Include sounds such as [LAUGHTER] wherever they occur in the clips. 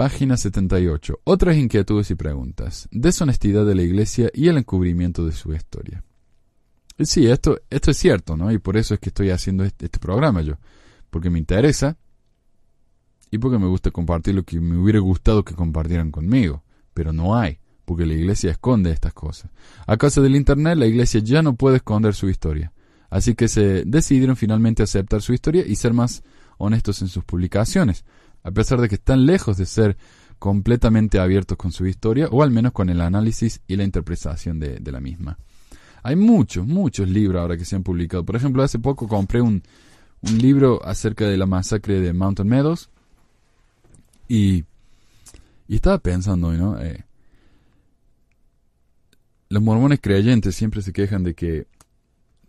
Página 78. Otras inquietudes y preguntas. Deshonestidad de la Iglesia y el encubrimiento de su historia. Sí, esto, esto es cierto, ¿no? Y por eso es que estoy haciendo este, este programa yo. Porque me interesa y porque me gusta compartir lo que me hubiera gustado que compartieran conmigo. Pero no hay, porque la Iglesia esconde estas cosas. A causa del Internet, la Iglesia ya no puede esconder su historia. Así que se decidieron finalmente aceptar su historia y ser más honestos en sus publicaciones, a pesar de que están lejos de ser completamente abiertos con su historia, o al menos con el análisis y la interpretación de, la misma. Hay muchos, muchos libros ahora que se han publicado. Por ejemplo, hace poco compré un, un libro acerca de la masacre de Mountain Meadows y, estaba pensando, ¿no? Eh, los mormones creyentes siempre se quejan de que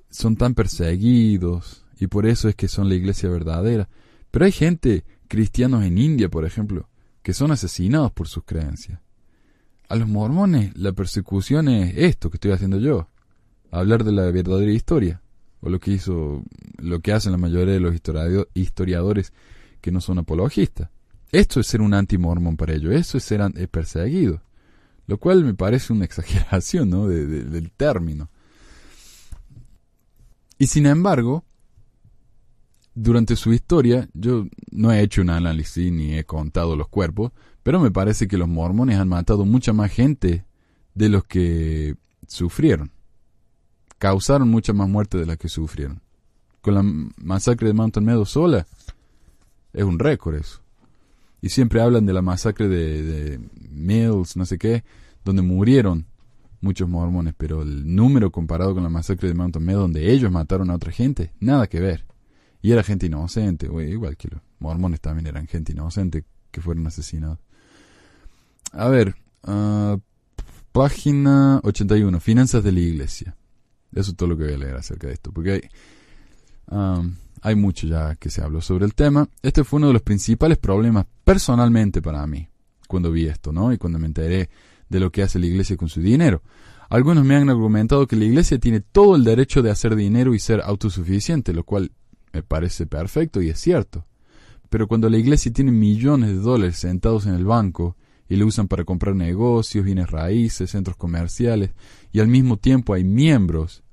son tan perseguidos, y por eso es que son la iglesia verdadera. Pero hay gente, cristianos en India, por ejemplo, que son asesinados por sus creencias. A los mormones la persecución es esto que estoy haciendo yo, hablar de la verdadera historia, o lo que hizo, lo que hacen la mayoría de los historiadores que no son apologistas. Esto es ser un anti mormón para ellos, Esto es ser perseguido, lo cual me parece una [LAUGHS] exageración ¿no? del término. Y sin embargo, durante su historia, yo no he hecho un análisis ni he contado los cuerpos, pero me parece que los mormones han matado mucha más gente de los que sufrieron. Causaron mucha más muerte de las que sufrieron. Con la masacre de Mountain Meadow sola, es un récord eso. Y siempre hablan de la masacre de, Mills, no sé qué, donde murieron muchos mormones, pero el número comparado con la masacre de Mountain Meadow, donde ellos mataron a otra gente, nada que ver. Y era gente inocente, igual que los mormones también eran gente inocente que fueron asesinados. A ver, ah, página 81, finanzas de la iglesia. Eso es todo lo que voy a leer acerca de esto, porque hay mucho ya que se habló sobre el tema. Este fue uno de los principales problemas personalmente para mí cuando vi esto, ¿no? Y cuando me enteré de lo que hace la iglesia con su dinero. Algunos me han argumentado que la iglesia tiene todo el derecho de hacer dinero y ser autosuficiente, lo cual me parece perfecto y es cierto. Pero cuando la iglesia tiene millones de dólares sentados en el banco y lo usan para comprar negocios, bienes raíces, centros comerciales, y al mismo tiempo hay miembros,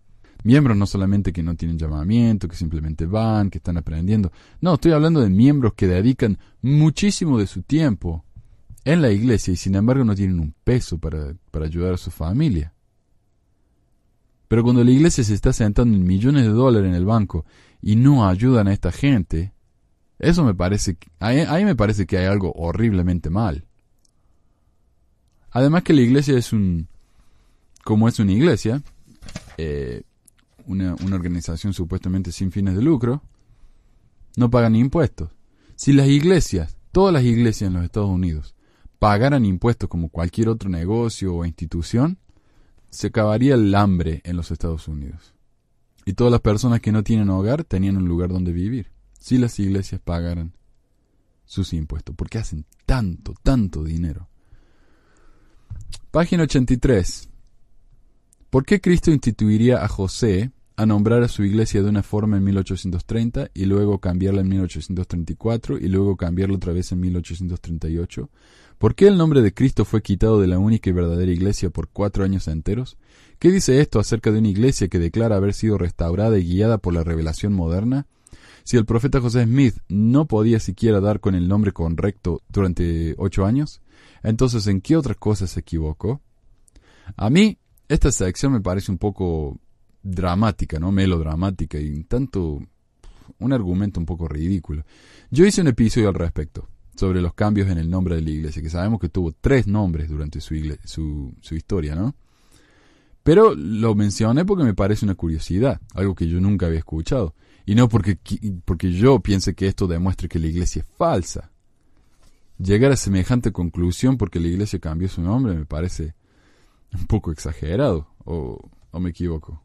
miembros no solamente que no tienen llamamiento, que simplemente van, que están aprendiendo, no, estoy hablando de miembros que dedican muchísimo de su tiempo en la iglesia y sin embargo no tienen un peso para, para ayudar a su familia. Pero cuando la iglesia se está sentando en millones de dólares en el banco y no ayudan a esta gente, eso me parece, ahí, me parece que hay algo horriblemente mal. Además que la iglesia es un, como es una iglesia, eh, una, una organización supuestamente sin fines de lucro, no pagan impuestos. Si las iglesias, todas las iglesias en los Estados Unidos, pagaran impuestos como cualquier otro negocio o institución, se acabaría el hambre en los Estados Unidos. Y todas las personas que no tienen hogar tenían un lugar donde vivir, si las iglesias pagaran sus impuestos, porque hacen tanto, tanto dinero. Página 83. ¿Por qué Cristo instituiría a José a nombrar a su iglesia de una forma en 1830 y luego cambiarla en 1834 y luego cambiarla otra vez en 1838? ¿Por qué el nombre de Cristo fue quitado de la única y verdadera iglesia por cuatro años enteros? ¿Qué dice esto acerca de una iglesia que declara haber sido restaurada y guiada por la revelación moderna? Si el profeta José Smith no podía siquiera dar con el nombre correcto durante ocho años, entonces ¿en qué otras cosas se equivocó? A mí, esta sección me parece un poco dramática, ¿no? Melodramática y un tanto un argumento un poco ridículo. Yo hice un episodio al respecto sobre los cambios en el nombre de la iglesia, que sabemos que tuvo tres nombres durante su, su, historia, ¿no? Pero lo mencioné porque me parece una curiosidad, algo que yo nunca había escuchado, y no porque, porque yo piense que esto demuestre que la iglesia es falsa. Llegar a semejante conclusión porque la iglesia cambió su nombre me parece un poco exagerado, o, o me equivoco.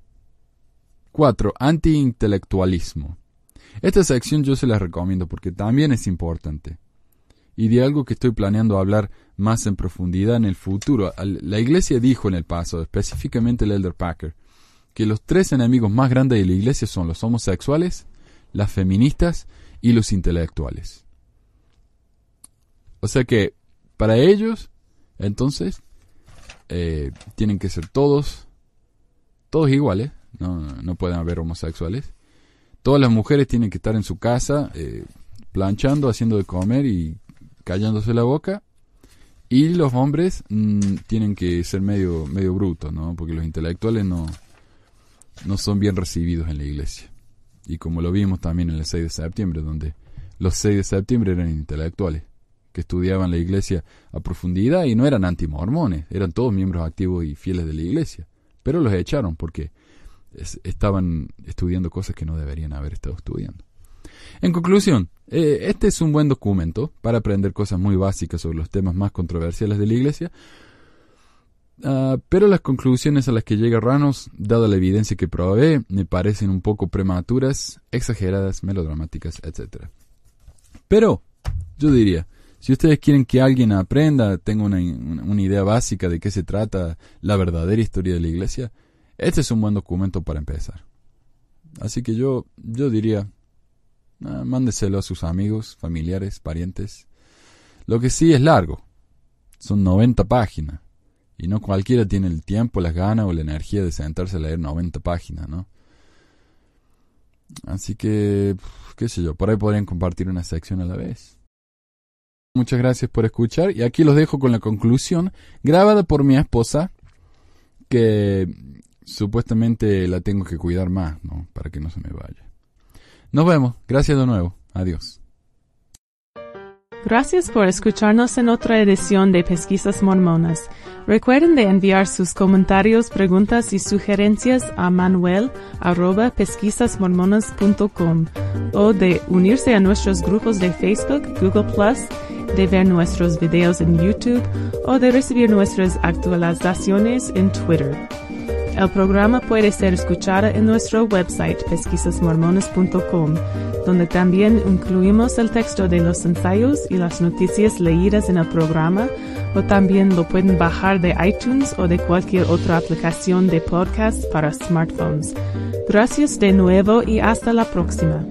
4. Antiintelectualismo. Esta sección yo se la recomiendo porque también es importante. Y de algo que estoy planeando hablar más en profundidad en el futuro. La iglesia dijo en el paso, específicamente el Elder Packer, que los tres enemigos más grandes de la iglesia son los homosexuales, las feministas y los intelectuales. O sea que, para ellos, entonces, eh, tienen que ser todos, todos iguales, no, pueden haber homosexuales. Todas las mujeres tienen que estar en su casa eh, planchando, haciendo de comer y callándose la boca. Y los hombres mm, tienen que ser medio, medio brutos, Porque los intelectuales no, no son bien recibidos en la iglesia. Y como lo vimos también en el 6 de septiembre, donde los 6 de septiembre eran intelectuales, que estudiaban la iglesia a profundidad y no eran antimormones, eran todos miembros activos y fieles de la iglesia. Pero los echaron porque estaban estudiando cosas que no deberían haber estado estudiando. En conclusión, eh, este es un buen documento para aprender cosas muy básicas sobre los temas más controversiales de la Iglesia, ah, pero las conclusiones a las que llega Ranos, dada la evidencia que probé... me parecen un poco prematuras, exageradas, melodramáticas, etc. Pero, yo diría, si ustedes quieren que alguien aprenda, tenga una, idea básica de qué se trata la verdadera historia de la Iglesia, este es un buen documento para empezar. Así que yo, yo diría, ah, mándeselo a sus amigos, familiares, parientes. Lo que sí es largo. Son 90 páginas. Y no cualquiera tiene el tiempo, las ganas o la energía de sentarse a leer 90 páginas, ¿no? Así que, qué sé yo, por ahí podrían compartir una sección a la vez. Muchas gracias por escuchar y aquí los dejo con la conclusión grabada por mi esposa que supuestamente la tengo que cuidar más, ¿no? Para que no se me vaya. Nos vemos. Gracias de nuevo. Adiós. Gracias por escucharnos en otra edición de Pesquisas Mormonas. Recuerden de enviar sus comentarios, preguntas y sugerencias a manuel.pesquisasmormonas.com o de unirse a nuestros grupos de Facebook, Google Plus, de ver nuestros videos en YouTube o de recibir nuestras actualizaciones en Twitter. El programa puede ser escuchado en nuestro website pesquisasmormones.com donde también incluimos el texto de los ensayos y las noticias leídas en el programa, o también lo pueden bajar de iTunes o de cualquier otra aplicación de podcast para smartphones. Gracias de nuevo y hasta la próxima.